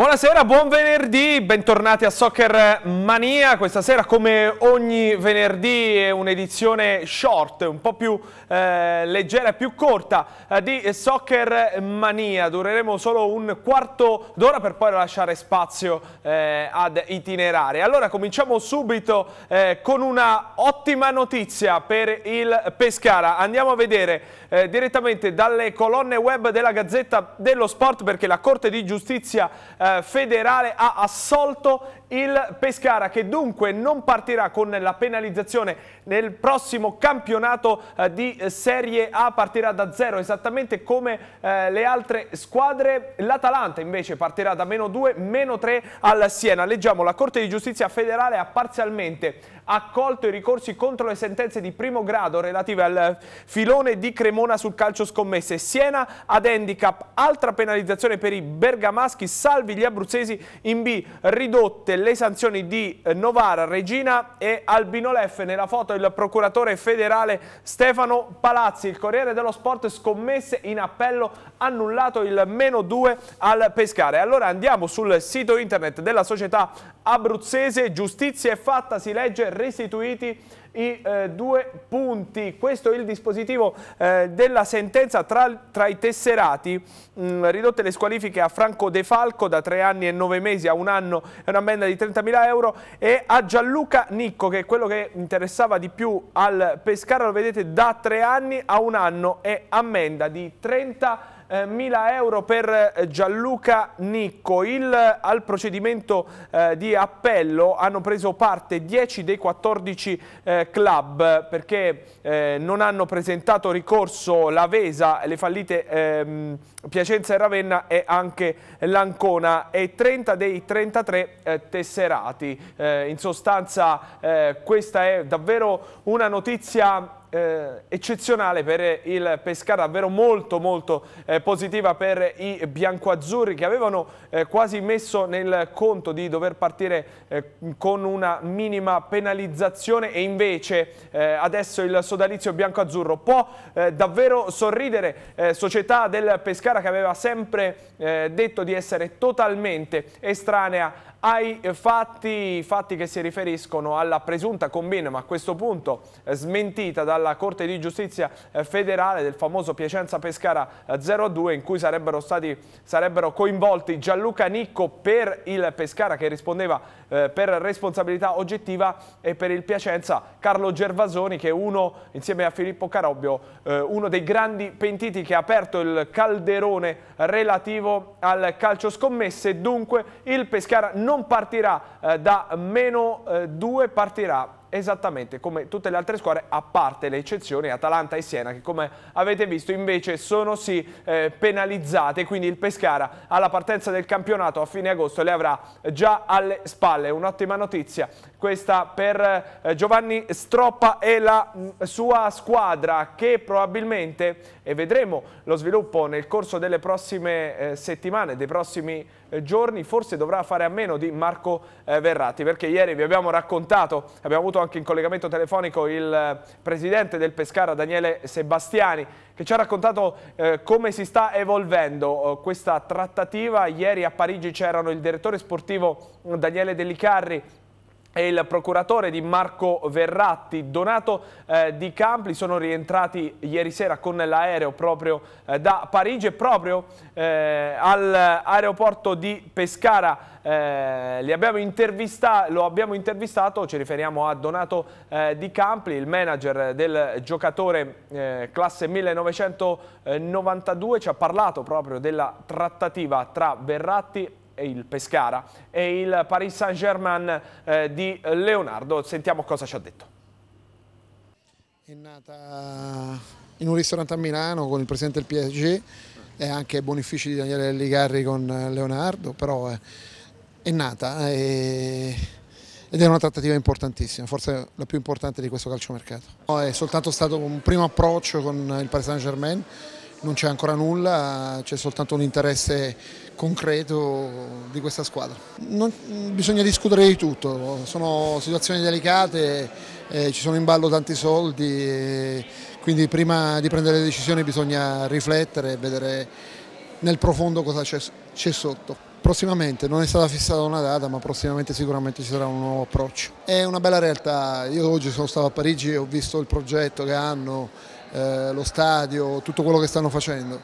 Buonasera, buon venerdì, bentornati a Soccer Mania. Questa sera, come ogni venerdì, è un'edizione short, un po' più eh, leggera e più corta eh, di Soccer Mania. Dureremo solo un quarto d'ora per poi lasciare spazio eh, ad itinerari. Allora, cominciamo subito eh, con una ottima notizia per il Pescara. Andiamo a vedere eh, direttamente dalle colonne web della Gazzetta dello Sport perché la Corte di Giustizia eh, eh, federale ha assolto il Pescara che dunque non partirà con la penalizzazione nel prossimo campionato eh, di Serie A, partirà da zero esattamente come eh, le altre squadre. L'Atalanta invece partirà da meno 2, meno 3 al Siena. Leggiamo, la Corte di Giustizia federale ha parzialmente accolto i ricorsi contro le sentenze di primo grado relative al filone di Cremona sul calcio scommesse. Siena ad handicap, altra penalizzazione per i bergamaschi, salvi gli gli abruzzesi in B ridotte le sanzioni di eh, Novara, Regina e Albino Leff. Nella foto il procuratore federale Stefano Palazzi, il Corriere dello Sport scommesse in appello annullato il meno 2 al Pescare. Allora andiamo sul sito internet della società abruzzese, giustizia è fatta, si legge restituiti i eh, due punti. Questo è il dispositivo eh, della sentenza tra, tra i tesserati, mh, mm, ridotte le squalifiche a Franco De Falco da tre anni e nove mesi a un anno e una benda di 30.000 euro e a Gianluca Nicco che è quello che interessava di più al Pescara, lo vedete da tre anni a un anno e ammenda di 30.000 euro eh, 1.000 euro per eh, Gianluca Nicco. Il, eh, al procedimento eh, di appello hanno preso parte 10 dei 14 eh, club perché eh, non hanno presentato ricorso la Vesa, le fallite ehm, Piacenza e Ravenna e anche l'Ancona e 30 dei 33 tesserati. in sostanza questa è davvero una notizia eh, eccezionale per il Pescara, davvero molto molto eh, positiva per i biancoazzurri che avevano eh, quasi messo nel conto di dover partire eh, con una minima penalizzazione e invece eh, adesso il sodalizio biancoazzurro può eh, davvero sorridere, società del Pescara che aveva sempre detto di essere totalmente estranea ai fatti, fatti, che si riferiscono alla presunta combina, ma a questo punto eh, smentita dalla Corte di Giustizia eh, federale del famoso Piacenza-Pescara 0-2 eh, in cui sarebbero, stati, sarebbero coinvolti Gianluca Nicco per il Pescara che rispondeva per responsabilità oggettiva e per il Piacenza Carlo Gervasoni che è uno, insieme a Filippo Carobbio, uno dei grandi pentiti che ha aperto il calderone relativo al calcio scommesse, dunque il Pescara non non partirà eh, da meno 2, eh, partirà esattamente come tutte le altre squadre a parte le eccezioni Atalanta e Siena che come avete visto invece sono sì eh, penalizzate quindi il Pescara alla partenza del campionato a fine agosto le avrà già alle spalle un'ottima notizia questa per eh, Giovanni Stroppa e la mm, sua squadra che probabilmente, e vedremo lo sviluppo nel corso delle prossime eh, settimane, dei prossimi eh, giorni, forse dovrà fare a meno di Marco Verratti, perché ieri vi abbiamo raccontato, abbiamo avuto anche in collegamento telefonico il presidente del Pescara, Daniele Sebastiani, che ci ha raccontato come si sta evolvendo oh, questa trattativa. Ieri a Parigi c'erano il direttore sportivo mm, Daniele Dellicarri e il procuratore di Marco Verratti, Donato eh, Di Campli, sono rientrati ieri sera con l'aereo proprio eh, da Parigi e proprio eh, all'aeroporto di Pescara. Eh, abbiamo lo abbiamo intervistato, ci riferiamo a Donato eh, Di Campli, il manager del giocatore eh, classe 1992, ci ha parlato proprio della trattativa tra Verratti il Pescara e il Paris Saint-Germain eh, di Leonardo. Sentiamo cosa ci ha detto. È nata in un ristorante a Milano con il presidente del PSG e anche Bonifici di Daniele Ligarri con Leonardo, però è, eh, è nata e, eh, ed è una trattativa importantissima, forse la più importante di questo calciomercato. No, è soltanto stato un primo approccio con il Paris Saint Germain, non c'è ancora nulla, c'è soltanto un interesse concreto di questa squadra. Non, bisogna discutere di tutto, sono situazioni delicate, eh, ci sono in ballo tanti soldi, eh, quindi prima di prendere le decisioni bisogna riflettere e vedere nel profondo cosa c'è sotto. Prossimamente, non è stata fissata una data, ma prossimamente sicuramente ci sarà un nuovo approccio. È una bella realtà, io oggi sono stato a Parigi e ho visto il progetto che hanno, eh, lo stadio, tutto quello che stanno facendo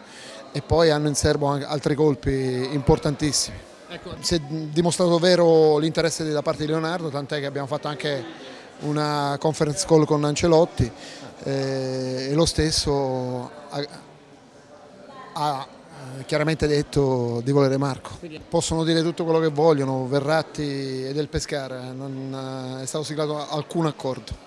e poi hanno in serbo altri colpi importantissimi. Ecco. si è dimostrato vero l'interesse da parte di Leonardo, tant'è che abbiamo fatto anche una conference call con Ancelotti eh, e lo stesso ha, ha eh, chiaramente detto di volere Marco. Possono dire tutto quello che vogliono, Verratti e del Pescara, non eh, è stato siglato alcun accordo.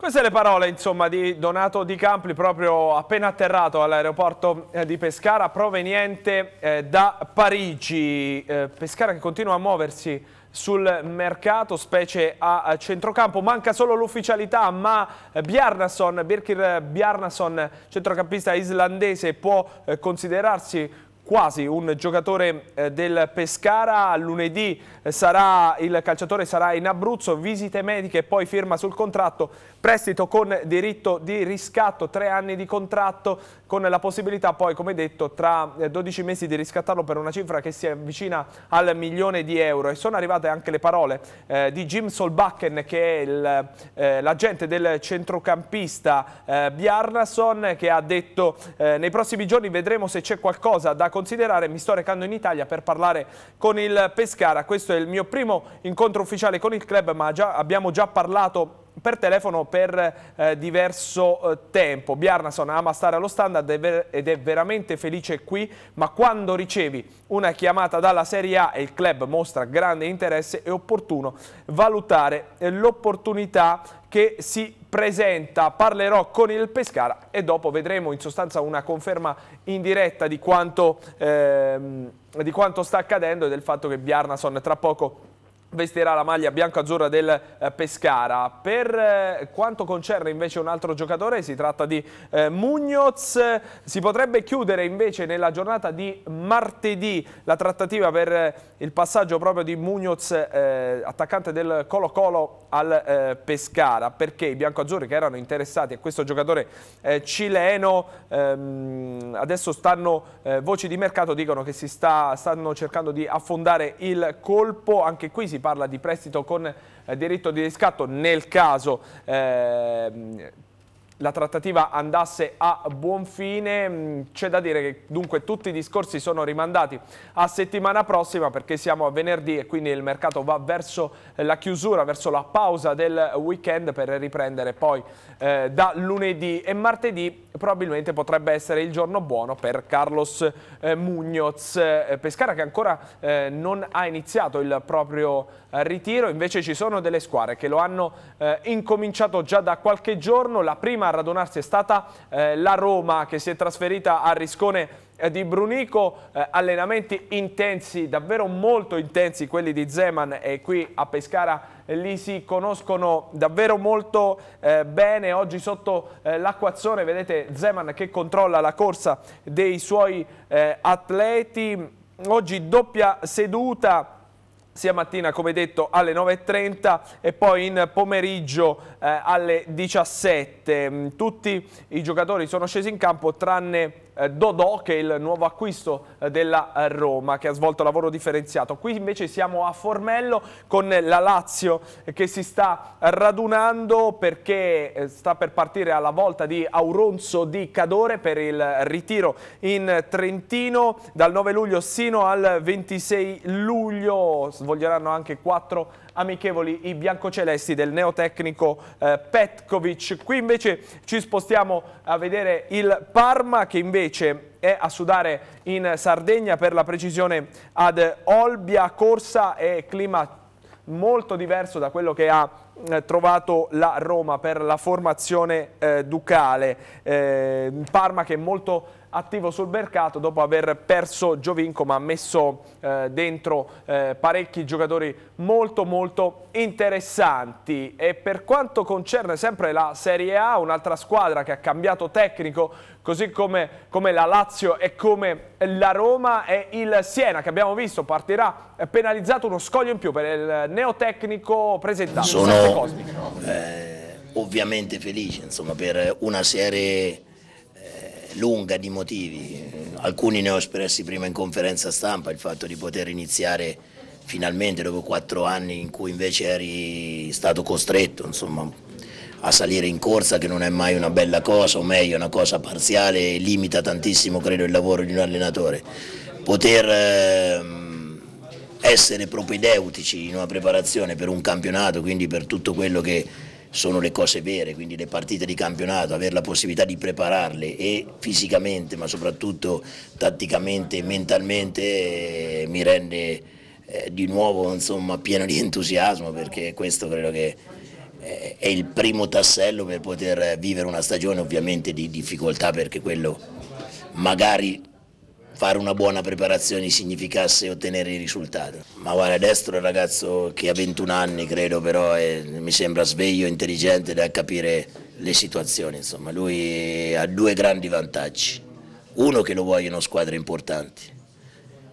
Queste le parole insomma, di Donato Di Campli proprio appena atterrato all'aeroporto eh, di Pescara proveniente eh, da Parigi. Eh, Pescara che continua a muoversi sul mercato, specie a centrocampo. Manca solo l'ufficialità, ma Bjarnason, Birkir Bjarnason, centrocampista islandese, può eh, considerarsi quasi un giocatore eh, del Pescara. Lunedì eh, sarà, il calciatore sarà in Abruzzo, visite mediche e poi firma sul contratto, prestito con diritto di riscatto, tre anni di contratto, con la possibilità poi, come detto, tra 12 eh, mesi di riscattarlo per una cifra che si avvicina al milione di euro. E sono arrivate anche le parole eh, di Jim Solbakken, che è eh, l'agente eh, del centrocampista eh, Bjarnason, che ha detto eh, nei prossimi giorni vedremo se c'è qualcosa da considerare. Mi sto recando in Italia per parlare con il Pescara. Questo è il mio primo incontro ufficiale con il club, ma già, abbiamo già parlato per telefono per eh, diverso eh, tempo. Bjarnason ama stare allo standard ed è, veramente felice qui, ma quando ricevi una chiamata dalla Serie A e il club mostra grande interesse è opportuno valutare eh, l'opportunità che si presenta. Parlerò con il Pescara e dopo vedremo in sostanza una conferma in diretta di quanto, ehm, di quanto sta accadendo e del fatto che Bjarnason tra poco vestirà la maglia bianco-azzurra del eh, Pescara. Per eh, quanto concerne invece un altro giocatore, si tratta di eh, Mugnoz, si potrebbe chiudere invece nella giornata di martedì la trattativa per il passaggio proprio di Mugnoz, eh, attaccante del Colo Colo al eh, Pescara, perché i bianco-azzurri che erano interessati a questo giocatore eh, cileno, ehm, adesso stanno, voci di mercato dicono che si sta, stanno cercando di affondare il colpo, anche qui si si parla di prestito con eh, diritto di riscatto nel caso eh, la trattativa andasse a buon fine. Mm, c'è da dire che dunque tutti i discorsi sono rimandati a settimana prossima perché siamo a venerdì e quindi il mercato va verso eh, la chiusura, verso la pausa del weekend per riprendere poi eh, da lunedì e martedì probabilmente potrebbe essere il giorno buono per Carlos eh, Mugnoz. Eh, Pescara che ancora eh, non ha iniziato il proprio eh, ritiro, invece ci sono delle squadre che lo hanno incominciato già da qualche giorno. La prima prima a radunarsi è stata eh, la Roma che si è trasferita a Riscone eh, di Brunico, eh, allenamenti intensi, davvero molto intensi quelli di Zeman e qui a Pescara eh, li si conoscono davvero molto eh, bene, oggi sotto eh, l'acquazzone vedete Zeman che controlla la corsa dei suoi eh, atleti, oggi doppia seduta sia mattina come detto alle 9.30 e poi in pomeriggio eh, alle 17. Mm, tutti i giocatori sono scesi in campo tranne eh, Dodò che è il nuovo acquisto eh, della eh, Roma che ha svolto lavoro differenziato. Qui invece siamo a Formello con la Lazio che si sta radunando perché sta per partire alla volta di Auronzo di Cadore per il ritiro in Trentino dal 9 luglio sino al 26 luglio svolgeranno anche quattro amichevoli i biancocelesti del neotecnico eh, Petkovic. Qui invece ci spostiamo a vedere il Parma che invece è a sudare in Sardegna per la precisione ad Olbia, corsa e clima molto diverso da quello che ha mm, trovato la Roma per la formazione eh, ducale. Eh, Parma che è molto attivo sul mercato dopo aver perso Giovinco ma ha messo eh, dentro eh, parecchi giocatori molto molto interessanti e per quanto concerne sempre la Serie A un'altra squadra che ha cambiato tecnico così come, come la Lazio e come la Roma è il Siena che abbiamo visto partirà penalizzato uno scoglio in più per il neotecnico presentato sono eh, ovviamente felice insomma, per una serie lunga di motivi, alcuni ne ho espressi prima in conferenza stampa, il fatto di poter iniziare finalmente dopo quattro anni in cui invece eri stato costretto insomma, a salire in corsa che non è mai una bella cosa o meglio una cosa parziale e limita tantissimo credo il lavoro di un allenatore. Poter ehm, essere propedeutici in una preparazione per un campionato, quindi per tutto quello che sono le cose vere, quindi le partite di campionato, avere la possibilità di prepararle e fisicamente, ma soprattutto tatticamente e mentalmente, eh, mi rende eh, di nuovo insomma, pieno di entusiasmo perché questo credo che eh, è il primo tassello per poter vivere una stagione ovviamente di difficoltà perché quello magari fare una buona preparazione significasse ottenere il risultato. Ma guarda, Destro è un ragazzo che ha 21 anni, credo, però è, mi sembra sveglio, intelligente da capire le situazioni. Insomma, lui ha due grandi vantaggi. Uno che lo vogliono squadre importanti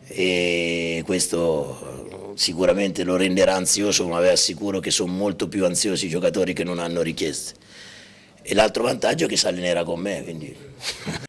e questo eh, sicuramente lo renderà ansioso, ma vi assicuro che sono molto più ansiosi i giocatori che non hanno richieste. E l'altro vantaggio è che si allenerà con me, quindi...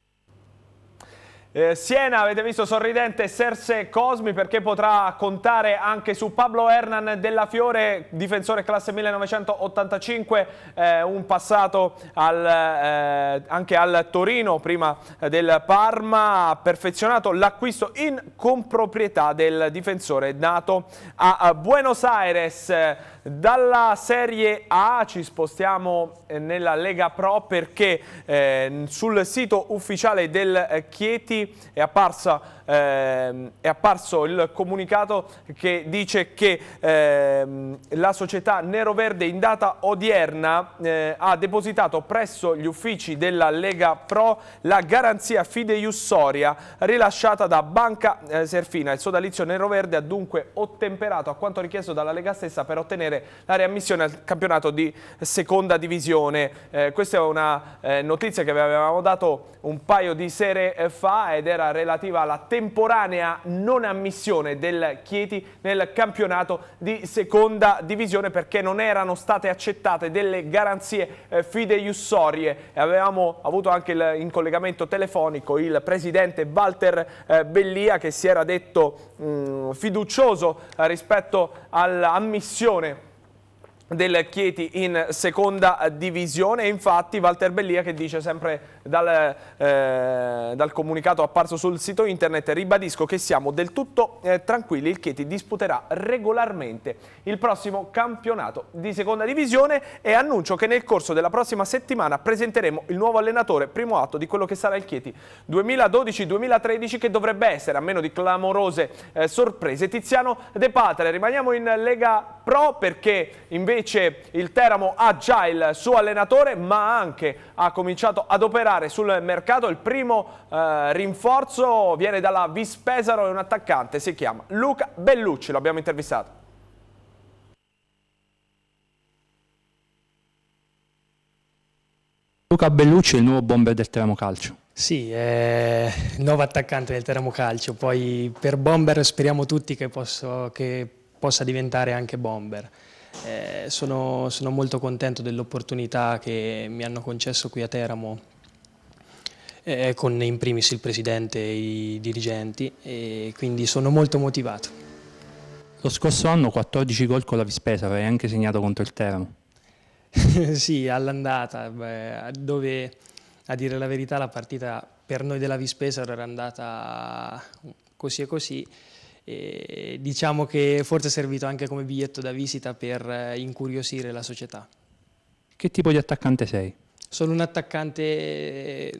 Eh, Siena, avete visto sorridente Serse Cosmi perché potrà contare anche su Pablo Hernan della Fiore, difensore classe 1985, eh, un passato al, eh, anche al Torino prima del Parma, ha perfezionato l'acquisto in comproprietà del difensore nato a Buenos Aires. Dalla Serie A ci spostiamo eh, nella Lega Pro perché eh, sul sito ufficiale del eh, Chieti è apparsa eh, è apparso il comunicato che dice che eh, la società Nero Verde in data odierna eh, ha depositato presso gli uffici della Lega Pro la garanzia fideiussoria rilasciata da Banca eh, Serfina. Il sodalizio Nero Verde ha dunque ottemperato a quanto richiesto dalla Lega stessa per ottenere la riammissione al campionato di seconda divisione. Eh, questa è una eh, notizia che vi avevamo dato un paio di sere fa ed era relativa alla temporanea non ammissione del Chieti nel campionato di seconda divisione perché non erano state accettate delle garanzie eh, fideiussorie. Avevamo avuto anche il, in collegamento telefonico il presidente Walter eh, Bellia che si era detto mh, mm, fiducioso eh, rispetto all'ammissione del Chieti in seconda divisione infatti Walter Bellia che dice sempre dal, eh, dal, comunicato apparso sul sito internet ribadisco che siamo del tutto eh, tranquilli il Chieti disputerà regolarmente il prossimo campionato di seconda divisione e annuncio che nel corso della prossima settimana presenteremo il nuovo allenatore primo atto di quello che sarà il Chieti 2012-2013 che dovrebbe essere a meno di clamorose eh, sorprese Tiziano De Patre rimaniamo in Lega Pro perché invece Invece il Teramo ha già il suo allenatore, ma anche ha cominciato ad operare sul mercato. Il primo eh, rinforzo viene dalla Vispesaro, è un attaccante, si chiama Luca Bellucci, l'abbiamo intervistato. Luca Bellucci è il nuovo bomber del Teramo Calcio. Sì, è il nuovo attaccante del Teramo Calcio, poi per bomber speriamo tutti che, posso, che possa diventare anche bomber. Eh, sono, sono, molto contento dell'opportunità che mi hanno concesso qui a Teramo eh, con in primis il Presidente e i dirigenti e quindi sono molto motivato. Lo scorso anno 14 gol con la Vispesa, avevi anche segnato contro il Teramo. sì, all'andata, dove a dire la verità la partita per noi della Vispesa era andata così e così e diciamo che forse è servito anche come biglietto da visita per eh, incuriosire la società. Che tipo di attaccante sei? Sono un attaccante,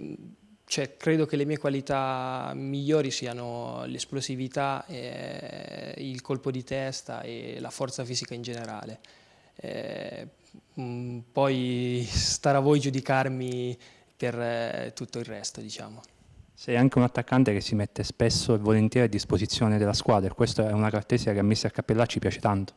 cioè, credo che le mie qualità migliori siano l'esplosività, eh, il colpo di testa e la forza fisica in generale. Eh, mm, poi starà a voi giudicarmi per eh, tutto il resto, diciamo. Sei anche un attaccante che si mette spesso e volentieri a disposizione della squadra. e Questa è una caratteristica che a Mister Cappellacci piace tanto.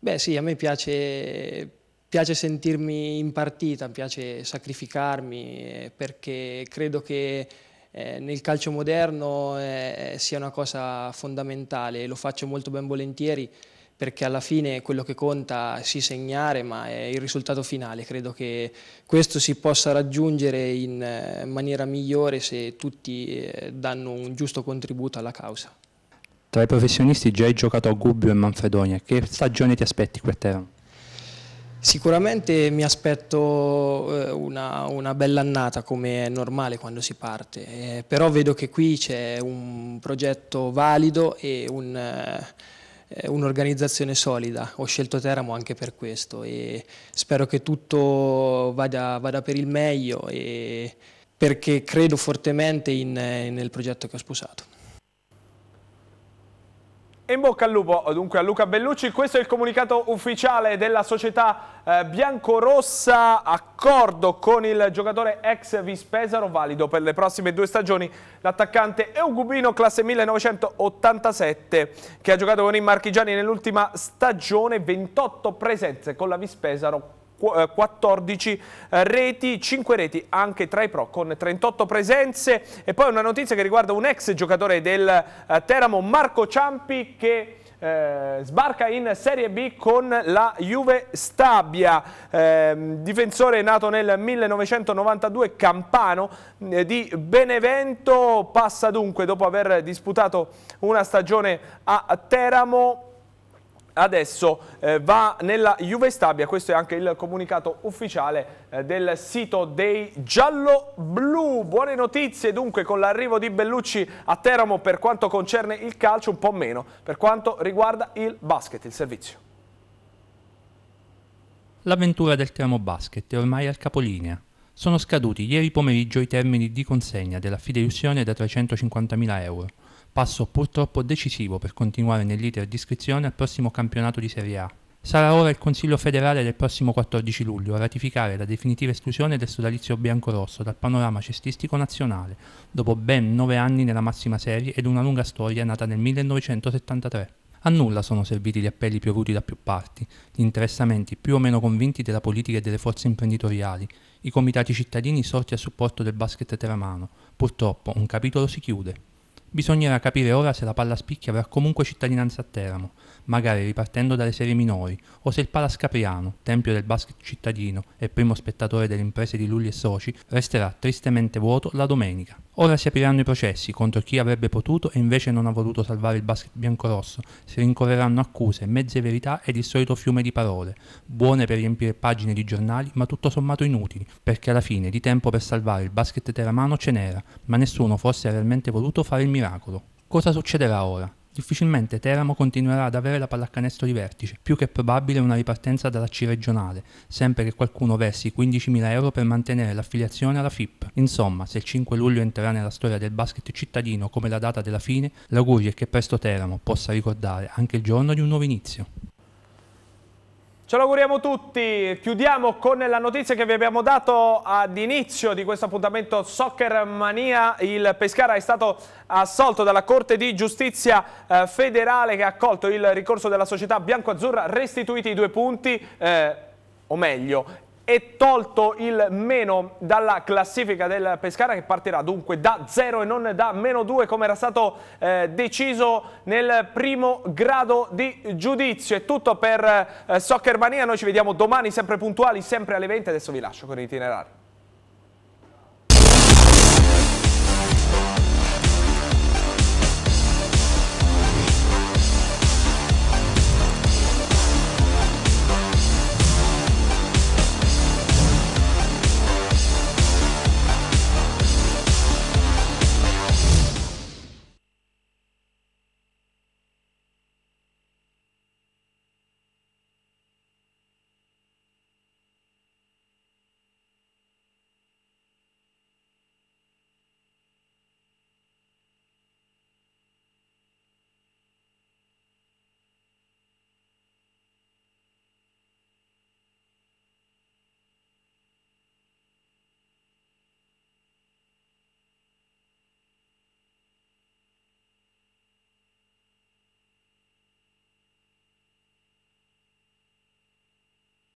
Beh sì, a me piace, piace sentirmi in partita, piace sacrificarmi eh, perché credo che eh, nel calcio moderno eh, sia una cosa fondamentale e lo faccio molto ben volentieri perché alla fine quello che conta sì segnare ma è il risultato finale, credo che questo si possa raggiungere in eh, maniera migliore se tutti eh, danno un giusto contributo alla causa. Tra i professionisti già hai giocato a Gubbio e Manfredonia, che stagione ti aspetti qui a Teramo? Sicuramente mi aspetto eh, una, una, bella annata come è normale quando si parte, eh, però vedo che qui c'è un progetto valido e un... Eh, eh, un'organizzazione solida, ho scelto Teramo anche per questo e spero che tutto vada, vada per il meglio perché credo fortemente in, eh, nel progetto che ho sposato. In bocca al lupo dunque a Luca Bellucci, questo è il comunicato ufficiale della società eh, biancorossa, accordo con il giocatore ex Vispesaro, valido per le prossime due stagioni, l'attaccante Eugubino classe 1987 che ha giocato con i marchigiani nell'ultima stagione, 28 presenze con la Vispesaro, 14 eh, eh, reti, 5 reti anche tra i pro con 38 presenze e poi una notizia che riguarda un ex giocatore del eh, Teramo Marco Ciampi che eh, sbarca in Serie B con la Juve Stabia, eh, difensore nato nel 1992, campano eh, di Benevento, passa dunque dopo aver disputato una stagione a Teramo adesso eh, va nella Juve Stabia, questo è anche il comunicato ufficiale eh, del sito dei giallo-blu. Buone notizie dunque con l'arrivo di Bellucci a Teramo per quanto concerne il calcio, un po' meno per quanto riguarda il basket, il servizio. L'avventura del Teramo Basket è ormai al capolinea. Sono scaduti ieri pomeriggio i termini di consegna della fideiussione da 350.000 euro passo purtroppo decisivo per continuare nell'iter di iscrizione al prossimo campionato di Serie A. Sarà ora il Consiglio federale del prossimo 14 luglio a ratificare la definitiva esclusione del sodalizio biancorosso dal panorama cestistico nazionale, dopo ben nove anni nella massima serie ed una lunga storia nata nel 1973. A nulla sono serviti gli appelli piovuti da più parti, gli interessamenti più o meno convinti della politica e delle forze imprenditoriali, i comitati cittadini sorti a supporto del basket teramano. Purtroppo un capitolo si chiude. Bisognerà capire ora se la Palla Spicchi avrà comunque cittadinanza a Teramo, magari ripartendo dalle serie minori, o se il Palas Capriano, tempio del basket cittadino e primo spettatore delle imprese di Lulli e Soci, resterà tristemente vuoto la domenica. Ora si apriranno i processi contro chi avrebbe potuto e invece non ha voluto salvare il basket biancorosso, si rincorreranno accuse, mezze verità ed il solito fiume di parole, buone per riempire pagine di giornali ma tutto sommato inutili, perché alla fine di tempo per salvare il basket teramano ce n'era, ma nessuno forse ha realmente voluto fare il miracolo. Cosa succederà ora? Difficilmente Teramo continuerà ad avere la pallacanestro di vertice, più che probabile una ripartenza dalla C regionale, sempre che qualcuno versi 15.000 euro per mantenere l'affiliazione alla FIP. Insomma, se il 5 luglio entrerà nella storia del basket cittadino come la data della fine, l'augurio è che presto Teramo possa ricordare anche il giorno di un nuovo inizio. Ce l'auguriamo tutti, chiudiamo con la notizia che vi abbiamo dato ad inizio di questo appuntamento Soccer Mania, il Pescara è stato assolto dalla Corte di Giustizia eh, federale che ha accolto il ricorso della società bianco-azzurra, restituiti i due punti, eh, o meglio e tolto il meno dalla classifica del Pescara che partirà dunque da 0 e non da meno 2 come era stato eh, deciso nel primo grado di giudizio. È tutto per eh, Soccer Mania, noi ci vediamo domani sempre puntuali, sempre alle 20, adesso vi lascio con l'itinerario.